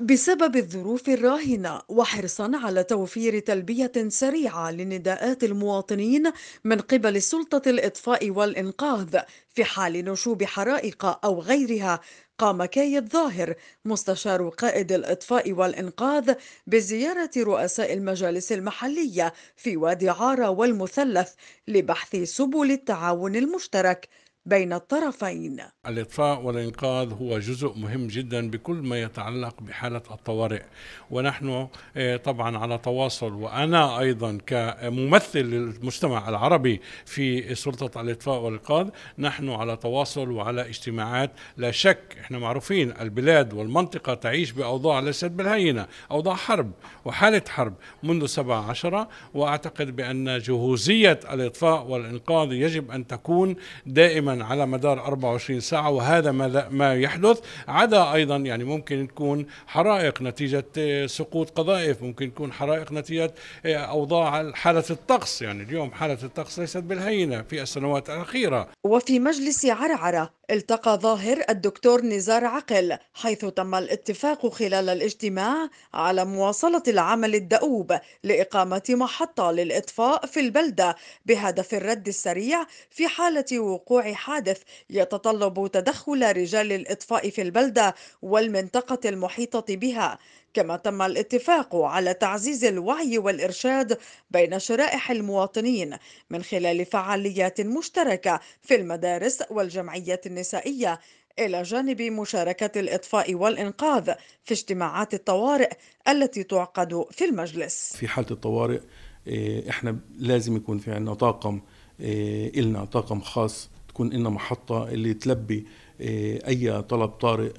بسبب الظروف الراهنة وحرصا على توفير تلبية سريعة لنداءات المواطنين من قبل سلطة الإطفاء والإنقاذ في حال نشوب حرائق أو غيرها قام كايد ظاهر مستشار قائد الإطفاء والإنقاذ بزيارة رؤساء المجالس المحلية في وادي عارة والمثلث لبحث سبل التعاون المشترك بين الطرفين الإطفاء والإنقاذ هو جزء مهم جدا بكل ما يتعلق بحالة الطوارئ ونحن آه، طبعا على تواصل وأنا أيضا كممثل للمجتمع العربي في سلطة الإطفاء والإنقاذ نحن على تواصل وعلى اجتماعات لا شك احنا معروفين البلاد والمنطقة تعيش بأوضاع ليست بالهينة أوضاع حرب وحالة حرب منذ سبعة عشرة وأعتقد بأن جهوزية الإطفاء والإنقاذ يجب أن تكون دائما الزمن على مدار 24 ساعة وهذا ما, ما يحدث عدا أيضا يعني ممكن تكون حرائق نتيجة آه، سقوط قذائف ممكن تكون حرائق نتيجة آه، أوضاع حالة الطقس يعني اليوم حالة الطقس ليست بالهينة في السنوات الأخيرة وفي مجلس عرعرة التقى ظاهر الدكتور نزار عقل حيث تم الاتفاق خلال الاجتماع على مواصلة العمل الدؤوب لإقامة محطة للإطفاء في البلدة بهدف الرد السريع في حالة وقوع حادث يتطلب تدخل رجال الإطفاء في البلدة والمنطقة المحيطة بها كما تم الاتفاق على تعزيز الوعي والإرشاد بين شرائح المواطنين من خلال فعاليات مشتركة في المدارس والجمعيات النسائية إلى جانب مشاركة الإطفاء والإنقاذ في اجتماعات الطوارئ التي تعقد في المجلس في حالة الطوارئ إيه، احنا لازم يكون في عندنا طاقم إيه، إلنا طاقم خاص تكون إلنا محطة اللي تلبي إيه، اي طلب طارئ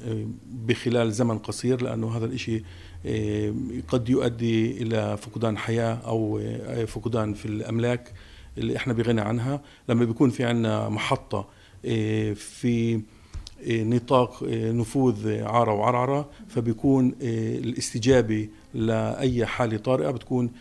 بخلال زمن قصير لأنه هذا الإشي آه، قد يؤدي إلى فقدان حياة أو آه، فقدان في الأملاك اللي إحنا بغنى عنها لما بيكون في عنا محطة آه، في إيه، نطاق إيه، نفوذ عارة وعرعرة فبيكون إيه، الاستجابة لأي حالة طارئة بتكون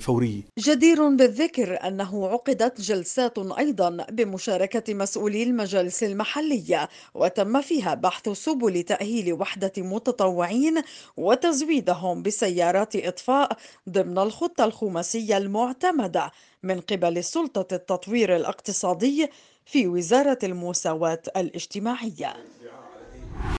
فورية جدير بالذكر أنه عقدت جلسات أيضا بمشاركة مسؤولي المجالس المحلية وتم فيها بحث سبل تأهيل وحدة متطوعين وتزويدهم بسيارات إطفاء ضمن الخطة الخماسية المعتمدة من قبل سلطة التطوير الاقتصادي في وزارة المساواة الاجتماعية